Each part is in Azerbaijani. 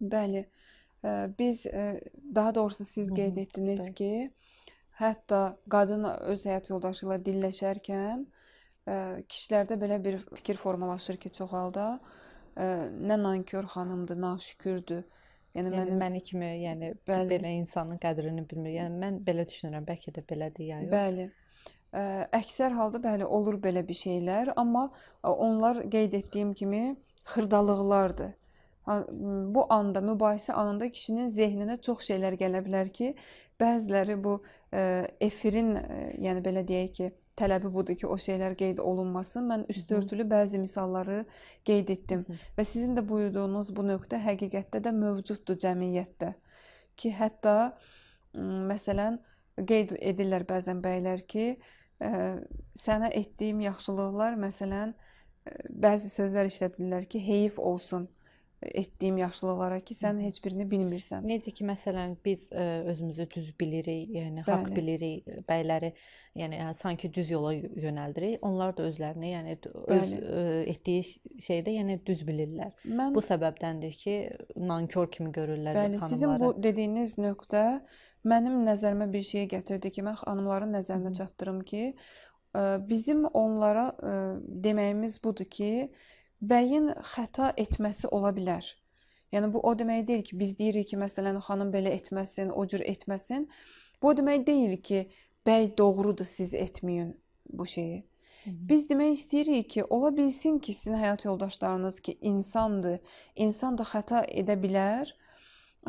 Bəli. Biz daha doğrusu siz qeyd etdiniz Hı -hı, ki, hətta qadın öz həyat yoldaşı ilə dilləşərkən kişilərdə belə bir fikir formalaşır ki, çox halda nə nankor xanımdır, naşükürdür. Yəni, yəni mənim məni kimi, yəni bəli. belə insanın qədrini bilmir. Yəni mən belə düşünürəm, bəlkə də belədir ya yox. Bəli. Ə, əksər halda bəli olur belə bir şeylər, amma onlar qeyd etdiyim kimi xırdalıqlardır bu anda, mübahisə anında kişinin zehninə çox şeylər gələ bilər ki, bəziləri bu efirin, yəni belə deyək ki, tələbi budur ki, o şeylər qeyd olunmasın. Mən üstörtülü bəzi misalları qeyd etdim Hı -hı. və sizin də buyurduğunuz bu nöqtə həqiqətdə də mövcuddur cəmiyyətdə. Ki, hətta məsələn qeyd edirlər bəzən bəylər ki, ə, sənə etdiyim yaxşılıqlar, məsələn, bəzi sözlər işlədirlər ki, heyif olsun etdiyim yaxşılıqlara ki, sən heç birini bilmirsən. Necə ki, məsələn, biz ə, e, özümüzü düz bilirik, yəni Bəli. haqq bilirik, e, bəyləri, yəni e, sanki düz yola yönəldirik. Onlar da özlərini, yəni öz Bəli. ə, etdiyi şeydə yəni düz bilirlər. Mən... Bu səbəbdəndir ki, nankor kimi görürlər Bəli, xanımları. Bəli, sizin bu dediyiniz nöqtə mənim nəzərimə bir şey gətirdi ki, mən xanımların nəzərinə çatdırım ki, ə, bizim onlara ə, deməyimiz budur ki, bəyin xəta etməsi ola bilər. Yəni bu o demək deyil ki, biz deyirik ki, məsələn, xanım belə etməsin, o cür etməsin. Bu o demək deyil ki, bəy doğrudur, siz etməyin bu şeyi. Biz demək istəyirik ki, ola bilsin ki, sizin həyat yoldaşlarınız ki, insandır. İnsan da xəta edə bilər.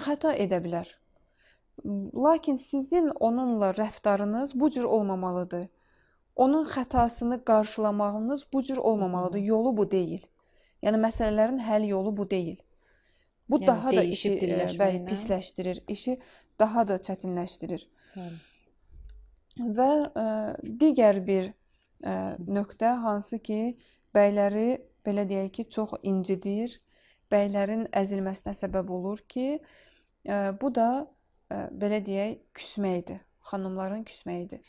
Xəta edə bilər. Lakin sizin onunla rəftarınız bu cür olmamalıdır. Onun xətasını qarşılamağınız bu cür olmamalıdır. Yolu bu deyil. Yəni məsələlərin həll yolu bu deyil. Bu yəni, daha da işi e, bəli pisləşdirir, işi daha da çətinləşdirir. Bəli. Və ə, e, digər bir ə, e, nöqtə hansı ki, bəyləri belə deyək ki, çox incidir. Bəylərin əzilməsinə səbəb olur ki, ə, bu da ə, belə deyək, küsməkdir. Xanımların küsməyidir.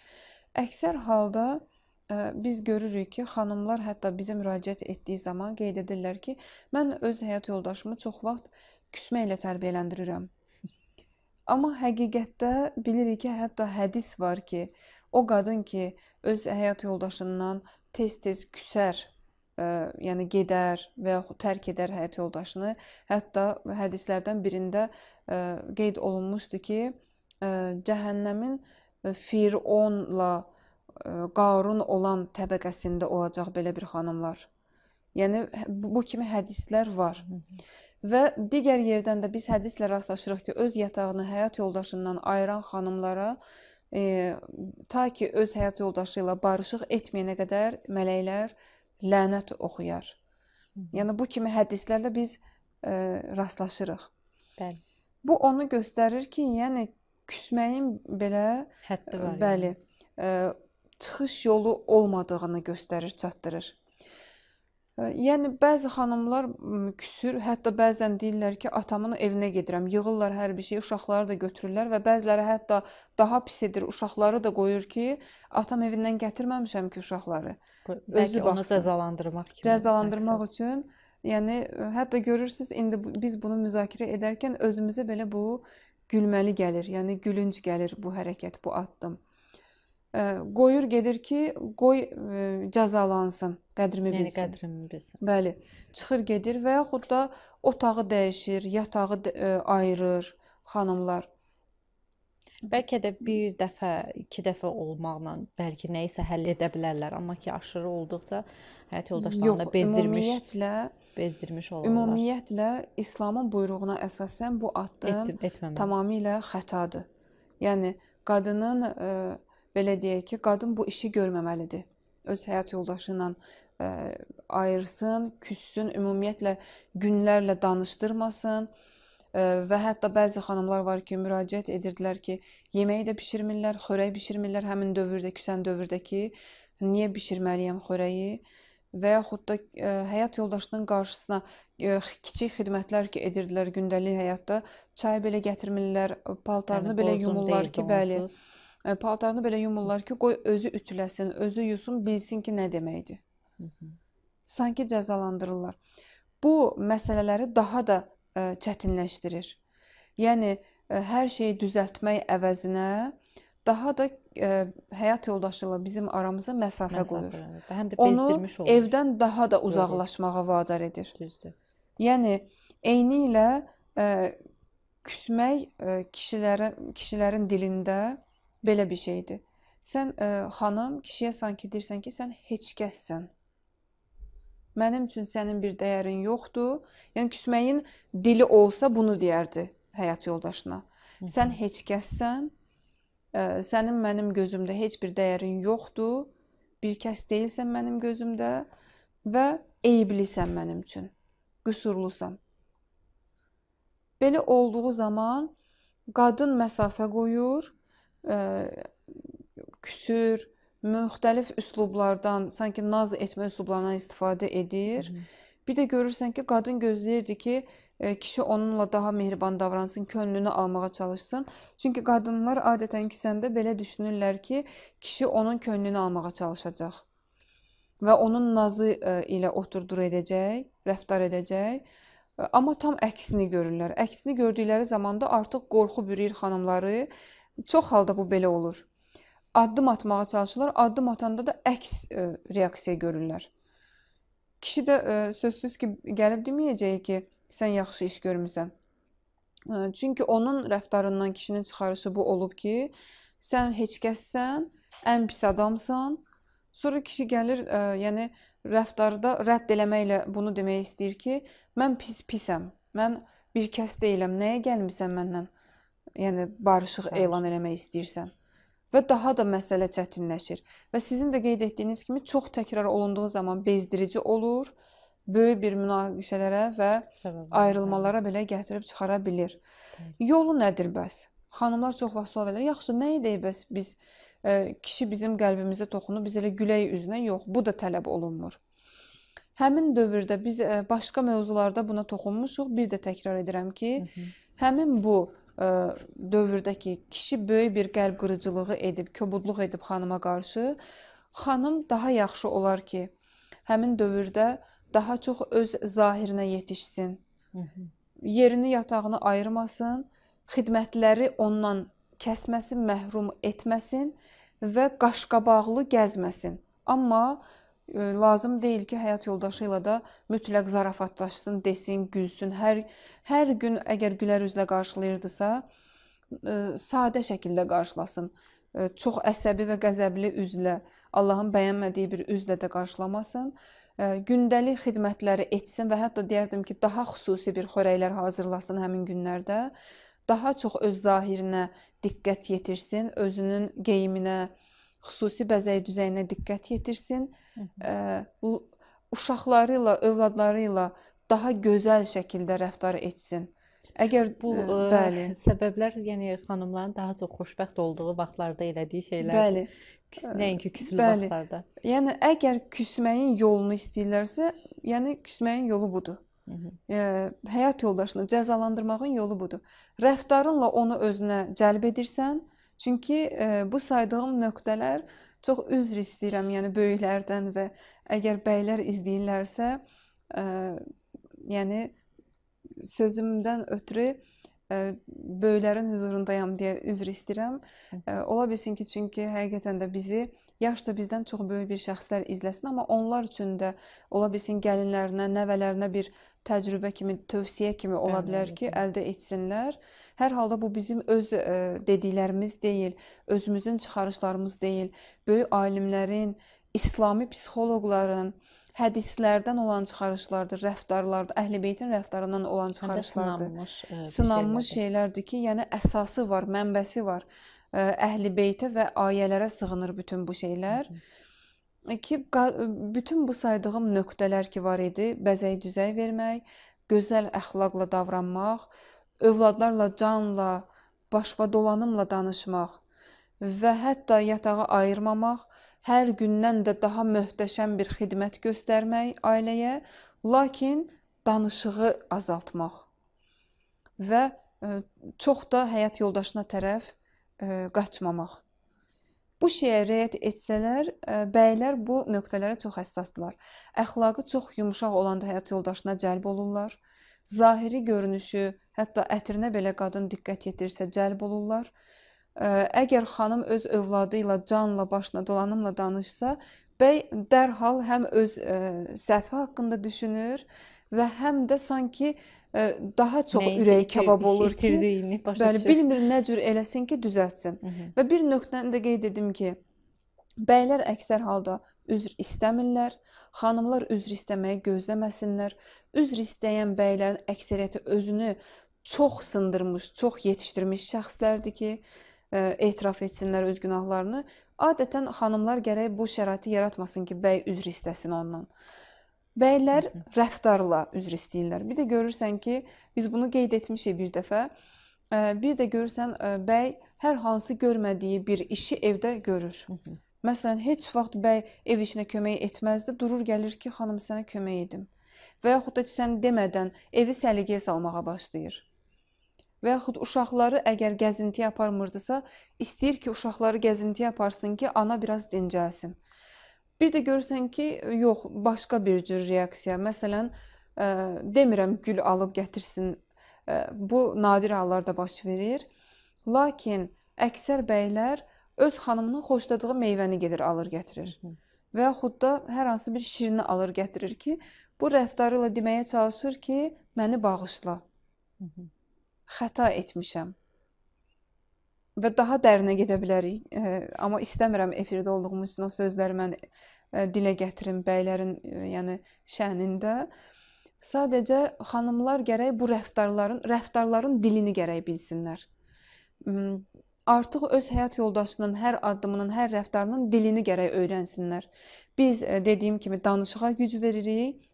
Əksər halda biz görürük ki, xanımlar hətta bizə müraciət etdiyi zaman qeyd edirlər ki, mən öz həyat yoldaşımı çox vaxt küsmə ilə tərbiyələndirirəm. Amma həqiqətdə bilirik ki, hətta hədis var ki, o qadın ki, öz həyat yoldaşından tez-tez küsər, ə, yəni gedər və yaxud tərk edər həyat yoldaşını, hətta hədislərdən birində ə, qeyd olunmuşdu ki, ə, cəhənnəmin Fir'onla qarun olan təbəqəsində olacaq belə bir xanımlar. Yəni hə, bu kimi hədislər var. Və digər yerdən də biz hədislə rastlaşırıq ki, öz yatağını həyat yoldaşından ayıran xanımlara e, ta ki öz həyat yoldaşı ilə barışıq etməyənə qədər mələklər lənət oxuyar. Yəni bu kimi hədislərlə biz e, rastlaşırıq. Bəli. Bu onu göstərir ki, yəni küsməyin belə həddi var. Bəli. Yəni. E, çıxış yolu olmadığını göstərir, çatdırır. E, yəni bəzi xanımlar küsür, hətta bəzən deyirlər ki, atamın evinə gedirəm. Yığırlar hər bir şeyi, uşaqları da götürürlər və bəziləri hətta daha pis edir, uşaqları da qoyur ki, atam evindən gətirməmişəm ki, uşaqları. Bəlkə özü onu baxsın. cəzalandırmaq kimi. Cəzalandırmaq məqsəd. üçün. Yəni e, hətta görürsüz, indi biz bunu müzakirə edərkən özümüzə belə bu gülməli gəlir. Yəni gülünc gəlir bu hərəkət, bu addım qoyur gedir ki, qoy ə, e, cəzalansın, qədrimi yəni, bilsin. Yəni qədrimi bilsin. Bəli. Çıxır gedir və yaxud da otağı dəyişir, yatağı ə, e, ayırır xanımlar. Bəlkə də bir dəfə, iki dəfə olmaqla bəlkə nə isə həll edə bilərlər, amma ki aşırı olduqca həyat yoldaşlarını da bezdirmiş, ümumiyyətlə bezdirmiş olurlar. Ümumiyyətlə İslamın buyruğuna əsasən bu addım Etdim, etməmək. tamamilə xətadır. Yəni qadının ə, e, belə deyək ki, qadın bu işi görməməlidir. Öz həyat yoldaşı ilə e, ə, ayırsın, küssün, ümumiyyətlə günlərlə danışdırmasın e, və hətta bəzi xanımlar var ki, müraciət edirdilər ki, yeməyi də bişirmirlər, xörək bişirmirlər həmin dövrdə, küsən dövrdəki. Niyə bişirməliyəm xörəyi? və yaxud da ə, e, həyat yoldaşının qarşısına ə, kiçik xidmətlər ki edirdilər gündəlik həyatda. Çay belə gətirmirlər, paltarını yəni, belə yumurlar ki, bəli. Onsuz. E, paltarını belə yumurlar ki, qoy özü ütüləsin, özü yusun, bilsin ki, nə deməkdir. Sanki cəzalandırırlar. Bu məsələləri daha da e, çətinləşdirir. Yəni e, hər şeyi düzəltmək əvəzinə daha da ə, həyat yoldaşı ilə bizim aramıza məsafə, məsafə qoyur. Evet. Həm də bezdirmiş olur. Onu evdən daha da uzaqlaşmağa vadar edir. Düzdür. Yəni eyni ilə ə, küsmək ə, kişilərə kişilərin dilində belə bir şeydir. Sən ə, e, xanım kişiyə sanki deyirsən ki, sən heç kəssən. Mənim üçün sənin bir dəyərin yoxdur. Yəni küsməyin dili olsa bunu deyərdi həyat yoldaşına. Sən heç kəssən. Ə, e, sənin mənim gözümdə heç bir dəyərin yoxdur. Bir kəs deyilsən mənim gözümdə və eyblisən mənim üçün. Qüsurlusan. Belə olduğu zaman qadın məsafə qoyur küsür, müxtəlif üslublardan, sanki naz etmə üslublarından istifadə edir. Hı -hı. Bir də görürsən ki, qadın gözləyirdi ki, kişi onunla daha mehriban davransın, könlünü almağa çalışsın. Çünki qadınlar adətən kisəndə belə düşünürlər ki, kişi onun könlünü almağa çalışacaq və onun nazı ilə oturdur edəcək, rəftar edəcək. Amma tam əksini görürlər. Əksini gördükləri zaman da artıq qorxu bürüyür xanımları çox halda bu belə olur. Addım atmağa çalışırlar, addım atanda da əks ə, e, reaksiya görürlər. Kişi də ə, e, sözsüz ki, gəlib deməyəcək ki, sən yaxşı iş görmüsən. Ə, e, çünki onun rəftarından kişinin çıxarışı bu olub ki, sən heç kəssən, ən pis adamsan. Sonra kişi gəlir, ə, yəni rəftarda rədd eləməklə bunu demək istəyir ki, mən pis pisəm. Mən bir kəs deyiləm. Nəyə gəlmisən məndən? yəni barışıq Barış. elan eləmək istəyirsən və daha da məsələ çətinləşir. Və sizin də qeyd etdiyiniz kimi çox təkrar olunduğu zaman bezdirici olur, böyük bir münaqişələrə və Səbəbə, ayrılmalara belə gətirib çıxara bilər. Yolu nədir bəs? Xanımlar çox vaxt sual verirlər. Yaxşı, nə edək bəs biz ə, e, kişi bizim qəlbimizə toxunub, biz elə gülək üzünə yox, bu da tələb olunmur. Həmin dövrdə biz ə, e, başqa mövzularda buna toxunmuşuq. Bir də təkrar edirəm ki, Hı -hı. həmin bu dövrdəki kişi böyük bir qəlb qırıcılığı edib, kobudluq edib xanıma qarşı, xanım daha yaxşı olar ki, həmin dövrdə daha çox öz zahirinə yetişsin. Hı -hı. Yerini yatağına ayırmasın, xidmətləri ondan kəsməsin, məhrum etməsin və qaşqabaqlı gəzməsin. Amma lazım deyil ki, həyat yoldaşı ilə də mütləq zarafatlaşsın, desin, gülsün. Hər hər gün əgər gülər üzlə qarşılayırdısa, sadə şəkildə qarşılasın. Çox əsəbi və qəzəbli üzlə, Allahın bəyənmədiyi bir üzlə də qarşılamasın. Gündəlik xidmətləri etsin və hətta deyərdim ki, daha xüsusi bir xörəklər hazırlasın həmin günlərdə. Daha çox öz zahirinə diqqət yetirsin, özünün geyiminə, xüsusi bəzək düzəyinə diqqət yetirsin. Ə, uşaqları ilə, övladları ilə daha gözəl şəkildə rəftar etsin. Əgər bu ə, bəli, səbəblər, yəni xanımların daha çox xoşbəxt olduğu vaxtlarda elədiyi şeylər. Bəli. Nəinki küsülü bəli. vaxtlarda. Yəni əgər küsməyin yolunu istəyirlərsə, yəni küsməyin yolu budur. Hı -hı. Ə, həyat yoldaşını cəzalandırmağın yolu budur. Rəftarınla onu özünə cəlb edirsən, hı Çünki e, bu saydığım nöqtələr çox üzr istəyirəm, yəni böyüklərdən və əgər bəylər izləyirlərsə, e, yəni sözümdən ötürü e, böyüklərin huzurundayam deyə üzr istəyirəm. Ola bilsin ki, çünki həqiqətən də bizi yaşca bizdən çox böyük bir şəxslər izləsin, amma onlar üçün də ola bilsin gəlinlərinə, nəvələrinə bir təcrübə kimi, tövsiyə kimi ola bilər ki, əldə etsinlər. Hər halda bu bizim öz ə, e, dediklərimiz deyil, özümüzün çıxarışlarımız deyil. Böyük alimlərin, İslami psixoloqların hədislərdən olan çıxarışlardır, rəftarlardır, Əhlibeytin rəftarından olan hə çıxarışlardır. Sınanmış, e, ə, sınanmış şeylərdir ki, yəni əsası var, mənbəsi var. E, Əhlibeytə və ayələrə sığınır bütün bu şeylər. Hı -hı ki, bütün bu saydığım nöqtələr ki var idi, bəzək-düzəy vermək, gözəl əxlaqla davranmaq, övladlarla canla, başva dolanımla danışmaq və hətta yatağı ayırmamaq, hər gündən də daha möhtəşəm bir xidmət göstərmək ailəyə, lakin danışığı azaltmaq və çox da həyat yoldaşına tərəf qaçmamaq. Bu şeyə riayət etsələr, e, bəylər bu nöqtələrə çox həssasdırlar. Əxlaqı çox yumşaq olanda həyat yoldaşına cəlb olurlar. Zahiri görünüşü, hətta ətrinə belə qadın diqqət yetirsə cəlb olurlar. E, əgər xanım öz övladı ilə canla başla dolanımla danışsa, bəy dərhal həm öz e, səhvi haqqında düşünür, və həm də sanki e, daha çox Nəyinsə ürəyi kebab olur ki, bəli, bilmir nə cür eləsin ki, düzəltsin. Hı -hı. Və bir nöqtəni də qeyd edim ki, bəylər əksər halda üzr istəmirlər. Xanımlar üzr istəməyi gözləməsinlər. Üzr istəyən bəylərin əksəriyyəti özünü çox sındırmış, çox yetişdirmiş şəxslərdir ki, e, etiraf etsinlər öz günahlarını. Adətən xanımlar gərək bu şəraiti yaratmasın ki, bəy üzr istəsin ondan. Bəylər rəftarla üzr istəyirlər. Bir də görürsən ki, biz bunu qeyd etmişik bir dəfə. Bir də görürsən bəy hər hansı görmədiyi bir işi evdə görür. Məsələn, heç vaxt bəy ev işinə kömək etməzdi, durur gəlir ki, xanım sənə kömək edim. Və yaxud da sən demədən evi səliqəyə salmağa başlayır. Və yaxud uşaqları əgər gəzintiyə aparmırdısa, istəyir ki, uşaqları gəzintiyə aparsın ki, ana biraz dincəlsin. Bir də görürsən ki, yox, başqa bir cür reaksiya. Məsələn, ə, e, demirəm gül alıb gətirsin. Ə, e, bu nadir hallarda baş verir. Lakin əksər bəylər öz xanımının xoşladığı meyvəni gedir alır gətirir. Hı -hı. Və yaxud da hər hansı bir şirini alır gətirir ki, bu rəftarı ilə deməyə çalışır ki, məni bağışla. Hı -hı. Xəta etmişəm və daha dərinə gedə bilərik. E, amma istəmirəm efirdə olduğumuz üçün o sözləri mən e, dilə gətirim bəylərin, e, yəni şənində. Sadəcə xanımlar gərək bu rəftarların, rəftarların dilini gərək bilsinlər. Artıq öz həyat yoldaşının hər addımının, hər rəftarının dilini gərək öyrənsinlər. Biz dediyim kimi danışığa güc veririk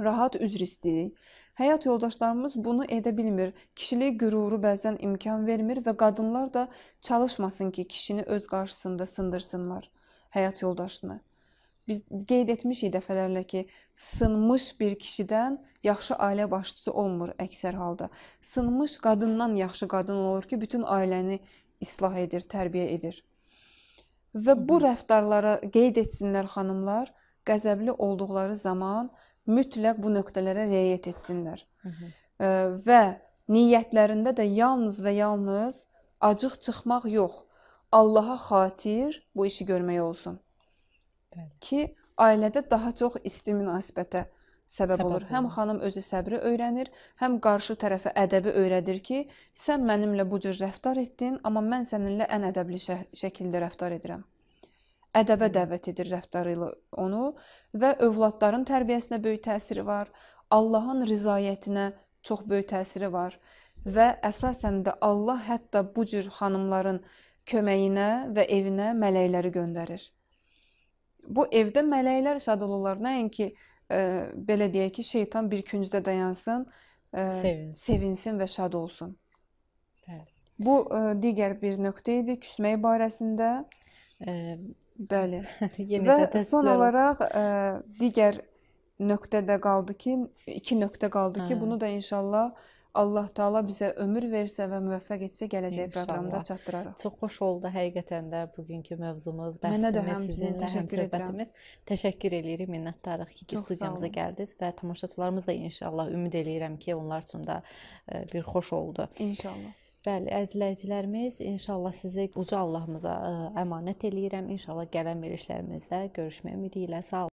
rahat üzr istəyirik. Həyat yoldaşlarımız bunu edə bilmir. Kişilik qüruru bəzən imkan vermir və qadınlar da çalışmasın ki, kişini öz qarşısında sındırsınlar həyat yoldaşını. Biz qeyd etmişik dəfələrlə ki, sınmış bir kişidən yaxşı ailə başçısı olmur əksər halda. Sınmış qadından yaxşı qadın olur ki, bütün ailəni islah edir, tərbiyə edir. Və bu rəftarlara qeyd etsinlər xanımlar, qəzəbli olduqları zaman mütləq bu nöqtələrə riayət etsinlər. Hı -hı. Və niyyətlərində də yalnız və yalnız acıq çıxmaq yox, Allaha xatir bu işi görmək olsun. Bəli. Ki ailədə daha çox isti münasibətə səbəb olur. olur. Həm xanım özü səbri öyrənir, həm qarşı tərəfə ədəbi öyrədir ki, sən mənimlə bu cür rəftar etdin, amma mən səninlə ən ədəbli şəkildə rəftar edirəm ədəbə dəvət edir rəftarı ilə onu və övladların tərbiyəsinə böyük təsiri var. Allahın rizayətinə çox böyük təsiri var və əsasən də Allah hətta bu cür xanımların köməyinə və evinə mələkləri göndərir. Bu evdə mələklər şad olurlar, nəinki e, belə deyək ki, şeytan bir küncdə dayansın, e, sevinsin. sevinsin və şad olsun. Bəli. Bu e, digər bir nöqtə idi küsmək barəsində. E, Bəli. Yenə və son olaraq ə, e, digər nöqtədə qaldı ki, iki nöqtə qaldı ki, Hə. bunu da inşallah Allah Taala bizə ömür versə və müvəffəq etsə gələcək İnşallah. proqramda çatdırarıq. Çox xoş oldu həqiqətən də bugünkü mövzumuz, Mənə də bəhsimiz, həmçinin sizinlə təşəkkür edirəm. söhbətimiz. Təşəkkür eləyirik, minnətdarıq ki, ki Çox sağ studiyamıza olun. gəldiniz və tamaşaçılarımız da inşallah ümid eləyirəm ki, onlar üçün də e, bir xoş oldu. İnşallah. Bəli, əzizləyicilərimiz, inşallah sizi uca Allahımıza əmanət eləyirəm. İnşallah gələn verilişlərimizdə görüşmək ümidi ilə sağ olun.